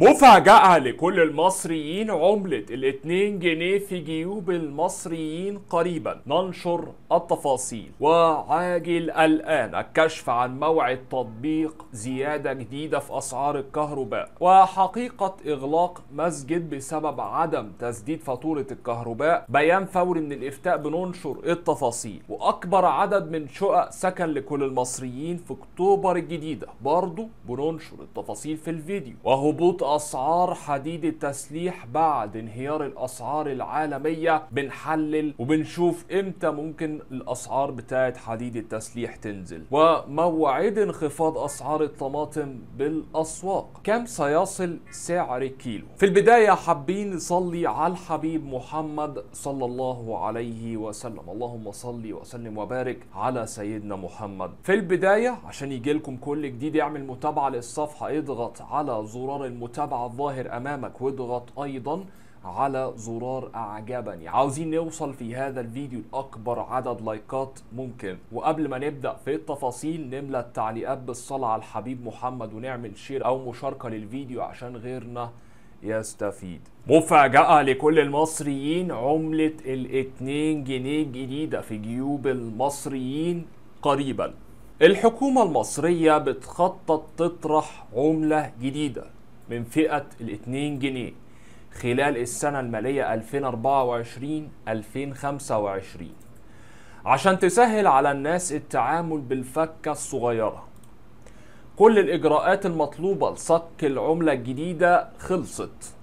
مفاجأة لكل المصريين عملة الاتنين جنيه في جيوب المصريين قريبا ننشر التفاصيل وعاجل الآن الكشف عن موعد تطبيق زيادة جديدة في أسعار الكهرباء وحقيقة إغلاق مسجد بسبب عدم تسديد فاتورة الكهرباء بيان فوري من الإفتاء بننشر التفاصيل وأكبر عدد من شقق سكن لكل المصريين في أكتوبر الجديدة برضو بننشر التفاصيل في الفيديو وهبوط الأسعار حديد التسليح بعد انهيار الأسعار العالمية بنحلل وبنشوف إمتى ممكن الأسعار بتاعت حديد التسليح تنزل ومواعيد انخفاض أسعار الطماطم بالأسواق كم سيصل سعر الكيلو في البداية حابين نصلي على الحبيب محمد صلى الله عليه وسلم اللهم صل وسلم وبارك على سيدنا محمد في البداية عشان يجي لكم كل جديد يعمل متابعة للصفحة اضغط على زرار المتابعة المتابعة الظاهر امامك واضغط ايضا على زرار اعجبني عاوزين نوصل في هذا الفيديو لاكبر عدد لايكات ممكن وقبل ما نبدا في التفاصيل نملى التعليقات بالصلاه على الحبيب محمد ونعمل شير او مشاركه للفيديو عشان غيرنا يستفيد مفاجأة لكل المصريين عملة الاتنين جنيه الجديدة في جيوب المصريين قريبا الحكومة المصرية بتخطط تطرح عملة جديدة من فئة الاتنين جنيه خلال السنة المالية 2024-2025 عشان تسهل على الناس التعامل بالفكة الصغيرة كل الإجراءات المطلوبة لصك العملة الجديدة خلصت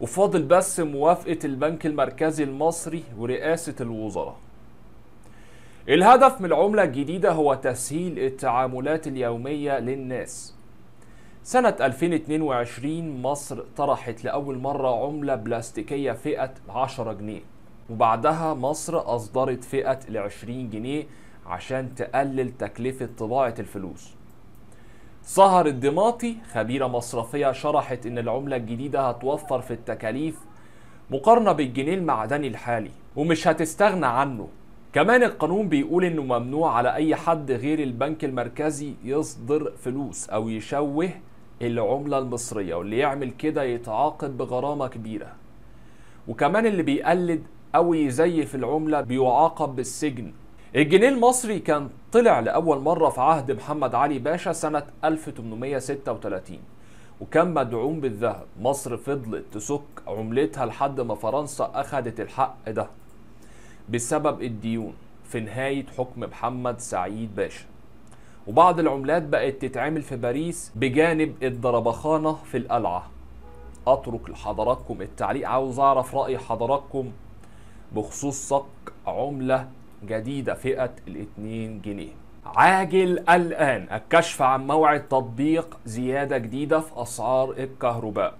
وفاضل بس موافقة البنك المركزي المصري ورئاسة الوزراء الهدف من العملة الجديدة هو تسهيل التعاملات اليومية للناس سنة 2022 مصر طرحت لأول مرة عملة بلاستيكية فئة 10 جنيه وبعدها مصر أصدرت فئة ال 20 جنيه عشان تقلل تكلفة طباعة الفلوس سهر الدماطي خبيرة مصرفية شرحت إن العملة الجديدة هتوفر في التكاليف مقارنة بالجنيه المعدني الحالي ومش هتستغنى عنه كمان القانون بيقول انه ممنوع على اي حد غير البنك المركزي يصدر فلوس او يشوه العملة المصرية واللي يعمل كده يتعاقب بغرامة كبيرة وكمان اللي بيقلد أو يزيف العملة بيعاقب بالسجن الجنيه المصري كان طلع لأول مرة في عهد محمد علي باشا سنة 1836 وكان مدعوم بالذهب مصر فضلت تسك عملتها لحد ما فرنسا أخدت الحق ده بسبب الديون في نهاية حكم محمد سعيد باشا وبعض العملات بقت تتعمل في باريس بجانب الضربخانة في القلعة أترك لحضراتكم التعليق عاوز أعرف رأي حضراتكم بخصوص صك عملة جديدة فئة الاتنين جنيه عاجل الآن الكشف عن موعد تطبيق زيادة جديدة في أسعار الكهرباء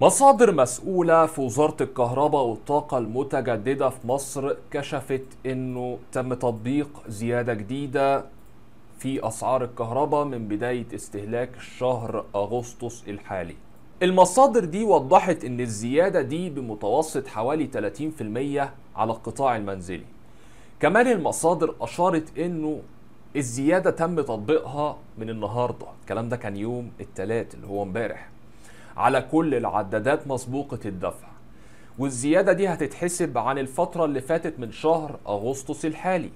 مصادر مسؤولة في وزارة الكهرباء والطاقة المتجددة في مصر كشفت أنه تم تطبيق زيادة جديدة في أسعار الكهرباء من بداية استهلاك شهر أغسطس الحالي المصادر دي وضحت ان الزيادة دي بمتوسط حوالي 30% على القطاع المنزلي كمان المصادر اشارت انه الزيادة تم تطبيقها من النهاردة الكلام ده كان يوم الثلاث اللي هو امبارح على كل العدادات مسبوقة الدفع والزيادة دي هتتحسب عن الفترة اللي فاتت من شهر أغسطس الحالي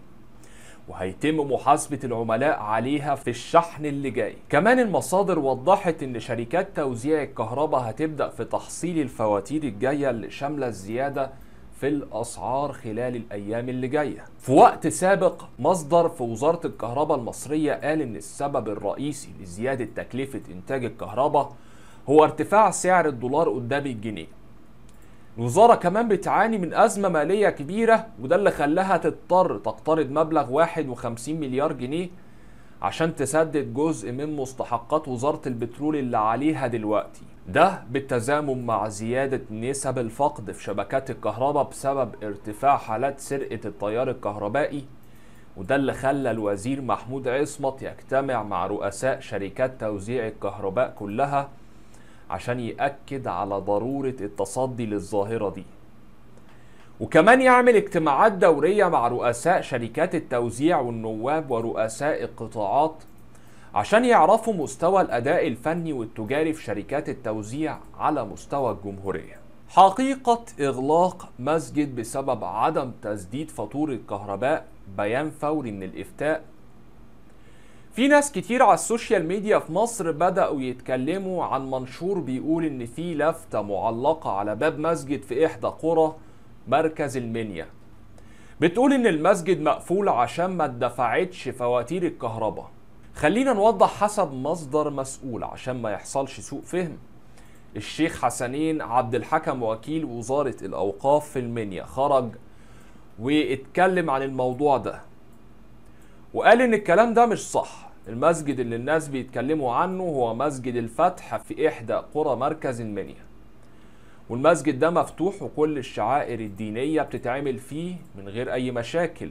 وهيتم محاسبة العملاء عليها في الشحن اللي جاي كمان المصادر وضحت ان شركات توزيع الكهرباء هتبدأ في تحصيل الفواتير الجاية اللي شاملة الزيادة في الأسعار خلال الأيام اللي جاية في وقت سابق مصدر في وزارة الكهرباء المصرية قال ان السبب الرئيسي لزيادة تكلفة إنتاج الكهرباء هو ارتفاع سعر الدولار قدام الجنيه الوزارة كمان بتعاني من أزمة مالية كبيرة وده اللي خلاها تضطر تقترض مبلغ 51 مليار جنيه عشان تسدد جزء من مستحقات وزارة البترول اللي عليها دلوقتي ده بالتزامن مع زيادة نسب الفقد في شبكات الكهرباء بسبب ارتفاع حالات سرقة التيار الكهربائي وده اللي خلى الوزير محمود عصمت يجتمع مع رؤساء شركات توزيع الكهرباء كلها عشان يأكد على ضرورة التصدي للظاهرة دي وكمان يعمل اجتماعات دورية مع رؤساء شركات التوزيع والنواب ورؤساء القطاعات عشان يعرفوا مستوى الأداء الفني والتجاري في شركات التوزيع على مستوى الجمهورية حقيقة إغلاق مسجد بسبب عدم تسديد فاتورة كهرباء بيان فوري من الإفتاء في ناس كتير على السوشيال ميديا في مصر بدأوا يتكلموا عن منشور بيقول إن في لافتة معلقة على باب مسجد في إحدى قرى مركز المنيا بتقول إن المسجد مقفول عشان ما اتدفعتش فواتير الكهرباء خلينا نوضح حسب مصدر مسؤول عشان ما يحصلش سوء فهم الشيخ حسنين عبد الحكم وكيل وزارة الأوقاف في المنيا خرج واتكلم عن الموضوع ده وقال إن الكلام ده مش صح المسجد اللي الناس بيتكلموا عنه هو مسجد الفتح في إحدى قرى مركز المنيا والمسجد ده مفتوح وكل الشعائر الدينية بتتعمل فيه من غير أي مشاكل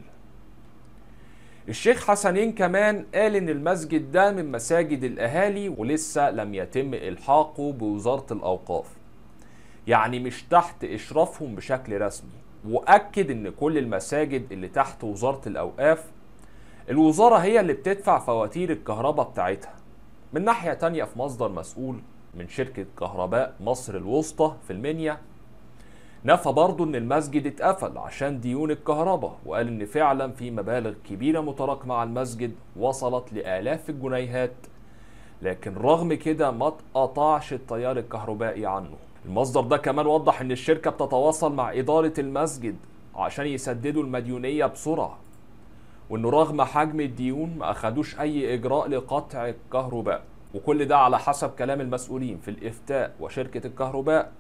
الشيخ حسنين كمان قال إن المسجد ده من مساجد الأهالي ولسه لم يتم إلحاقه بوزارة الأوقاف يعني مش تحت إشرافهم بشكل رسمي وأكد إن كل المساجد اللي تحت وزارة الأوقاف الوزارة هي اللي بتدفع فواتير الكهرباء بتاعتها من ناحية تانية في مصدر مسؤول من شركة كهرباء مصر الوسطى في المنيا نفى برضه ان المسجد اتقفل عشان ديون الكهرباء وقال ان فعلا في مبالغ كبيرة متراكمة على المسجد وصلت لآلاف الجنيهات لكن رغم كده ما تقطعش التيار الكهربائي عنه المصدر ده كمان وضح ان الشركة بتتواصل مع إدارة المسجد عشان يسددوا المديونية بسرعة وانه رغم حجم الديون ما اخدوش اي اجراء لقطع الكهرباء وكل ده على حسب كلام المسؤولين في الافتاء وشركه الكهرباء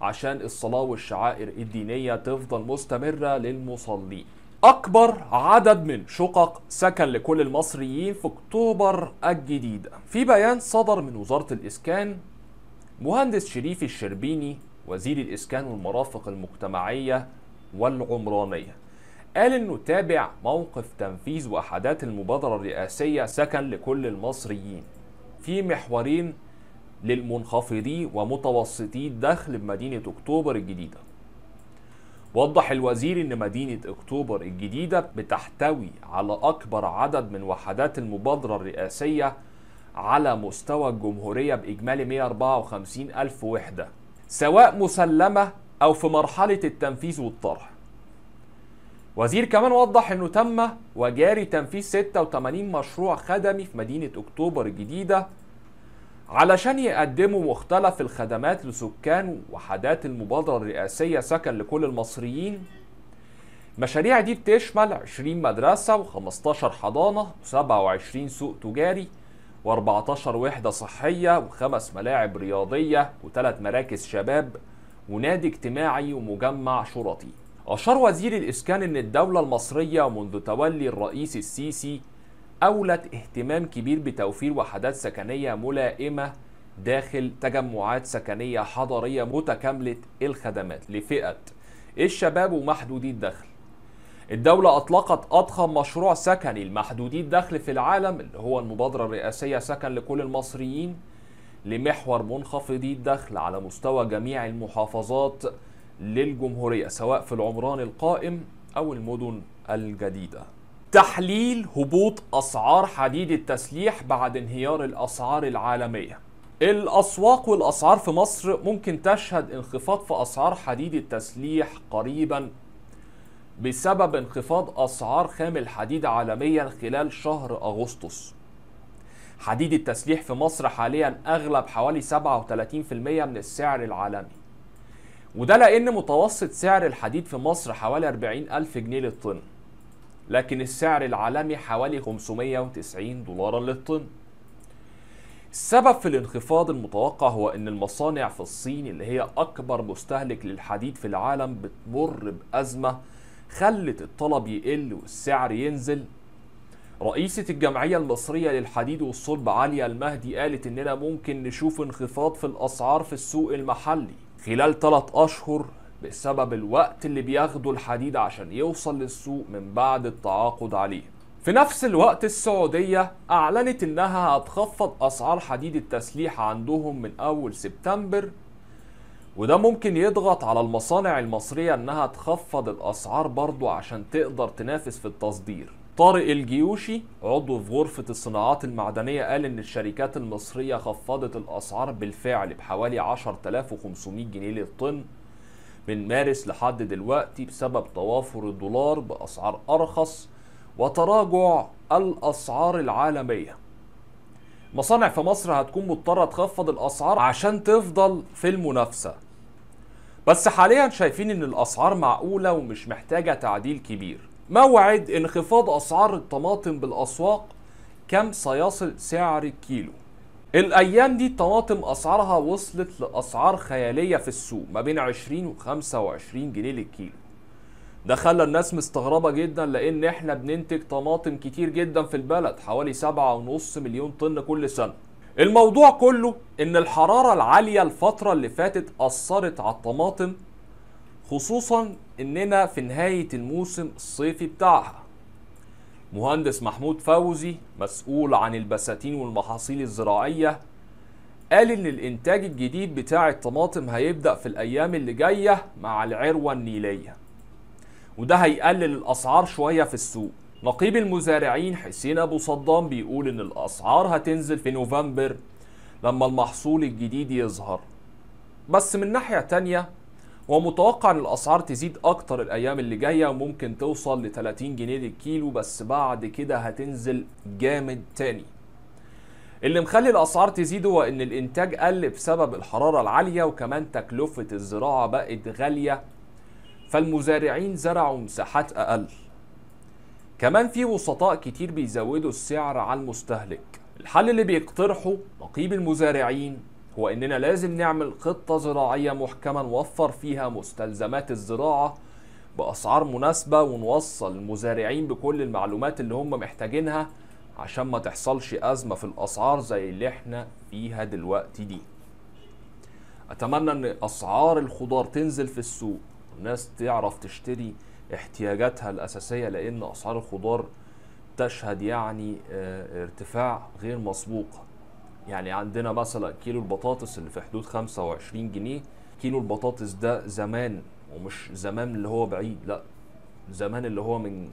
عشان الصلاه والشعائر الدينيه تفضل مستمره للمصلين أكبر عدد من شقق سكن لكل المصريين في أكتوبر الجديدة في بيان صدر من وزارة الإسكان مهندس شريف الشربيني وزير الإسكان والمرافق المجتمعية والعمرانية قال انه تابع موقف تنفيذ وحدات المبادره الرئاسيه سكن لكل المصريين في محورين للمنخفضي ومتوسطي الدخل بمدينه اكتوبر الجديده وضح الوزير ان مدينه اكتوبر الجديده بتحتوي على اكبر عدد من وحدات المبادره الرئاسيه على مستوى الجمهوريه باجمالي 154 الف وحده سواء مسلمه او في مرحله التنفيذ والطرح وزير كمان وضح انه تم وجاري تنفيذ 86 مشروع خدمي في مدينه اكتوبر الجديده علشان يقدموا مختلف الخدمات لسكان وحدات المبادره الرئاسيه سكن لكل المصريين المشاريع دي بتشمل 20 مدرسه و15 حضانه و27 سوق تجاري و14 وحده صحيه وخمس ملاعب رياضيه وثلاث مراكز شباب ونادي اجتماعي ومجمع شرطي أشار وزير الإسكان أن الدولة المصرية منذ تولي الرئيس السيسي أولت اهتمام كبير بتوفير وحدات سكنية ملائمة داخل تجمعات سكنية حضرية متكاملة الخدمات لفئة الشباب ومحدودي الدخل الدولة أطلقت أضخم مشروع سكني لمحدودي الدخل في العالم اللي هو المبادرة الرئاسية سكن لكل المصريين لمحور منخفضي الدخل على مستوى جميع المحافظات للجمهورية سواء في العمران القائم أو المدن الجديدة تحليل هبوط أسعار حديد التسليح بعد انهيار الأسعار العالمية الأسواق والأسعار في مصر ممكن تشهد انخفاض في أسعار حديد التسليح قريبا بسبب انخفاض أسعار خام الحديد عالميا خلال شهر أغسطس حديد التسليح في مصر حاليا أغلب حوالي 37% من السعر العالمي وده لأن متوسط سعر الحديد في مصر حوالي 40 ألف جنيه للطن لكن السعر العالمي حوالي 590 دولارا للطن السبب في الانخفاض المتوقع هو ان المصانع في الصين اللي هي اكبر مستهلك للحديد في العالم بتمر بازمه خلت الطلب يقل والسعر ينزل رئيسة الجمعية المصرية للحديد والصلب عالية المهدي قالت إننا ممكن نشوف انخفاض في الأسعار في السوق المحلي خلال 3 أشهر بسبب الوقت اللي بياخده الحديد عشان يوصل للسوق من بعد التعاقد عليه في نفس الوقت السعودية أعلنت إنها هتخفض أسعار حديد التسليح عندهم من أول سبتمبر وده ممكن يضغط على المصانع المصرية إنها تخفض الأسعار برضو عشان تقدر تنافس في التصدير طارق الجيوشي عضو في غرفة الصناعات المعدنية قال إن الشركات المصرية خفضت الأسعار بالفعل بحوالي 10500 جنيه للطن من مارس لحد دلوقتي بسبب توافر الدولار بأسعار أرخص وتراجع الأسعار العالمية مصانع في مصر هتكون مضطرة تخفض الأسعار عشان تفضل في المنافسة بس حاليا شايفين إن الأسعار معقولة ومش محتاجة تعديل كبير موعد انخفاض أسعار الطماطم بالأسواق كم سيصل سعر الكيلو الأيام دي الطماطم أسعارها وصلت لأسعار خيالية في السوق ما بين 20 و 25 جنيه للكيلو ده خلى الناس مستغربة جدا لأن احنا بننتج طماطم كتير جدا في البلد حوالي 7.5 مليون طن كل سنة الموضوع كله إن الحرارة العالية الفترة اللي فاتت أثرت على الطماطم خصوصا اننا في نهاية الموسم الصيفي بتاعها مهندس محمود فوزي مسؤول عن البساتين والمحاصيل الزراعية قال ان الانتاج الجديد بتاع الطماطم هيبدأ في الايام اللي جاية مع العروة النيلية وده هيقلل الاسعار شوية في السوق نقيب المزارعين حسين ابو صدام بيقول ان الاسعار هتنزل في نوفمبر لما المحصول الجديد يظهر بس من ناحية تانية ومتوقع ان الاسعار تزيد اكتر الايام اللي جايه ممكن توصل ل 30 جنيه للكيلو بس بعد كده هتنزل جامد تاني اللي مخلي الاسعار تزيد هو ان الانتاج قل بسبب الحراره العاليه وكمان تكلفه الزراعه بقت غاليه فالمزارعين زرعوا مساحات اقل كمان في وسطاء كتير بيزودوا السعر على المستهلك الحل اللي بيقترحه نقيب المزارعين هو اننا لازم نعمل خطه زراعيه محكمه نوفر فيها مستلزمات الزراعه باسعار مناسبه ونوصل المزارعين بكل المعلومات اللي هم محتاجينها عشان ما تحصلش ازمه في الاسعار زي اللي احنا فيها دلوقتي دي اتمنى ان اسعار الخضار تنزل في السوق والناس تعرف تشتري احتياجاتها الاساسيه لان اسعار الخضار تشهد يعني آه، ارتفاع غير مسبوق يعني عندنا مثلا كيلو البطاطس اللي في حدود 25 جنيه كيلو البطاطس ده زمان ومش زمان اللي هو بعيد لا زمان اللي هو من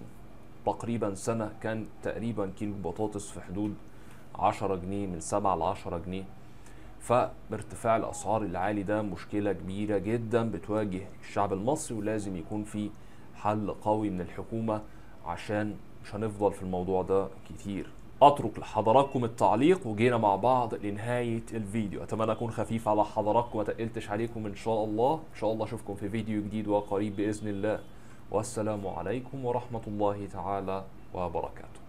تقريبا سنة كان تقريبا كيلو البطاطس في حدود 10 جنيه من 7 ل 10 جنيه فارتفاع الأسعار العالي ده مشكلة كبيرة جدا بتواجه الشعب المصري ولازم يكون في حل قوي من الحكومة عشان مش هنفضل في الموضوع ده كتير اترك لحضراتكم التعليق وجينا مع بعض لنهايه الفيديو اتمنى اكون خفيف على حضراتكم وتقلتش عليكم ان شاء الله ان شاء الله اشوفكم في فيديو جديد وقريب باذن الله والسلام عليكم ورحمه الله تعالى وبركاته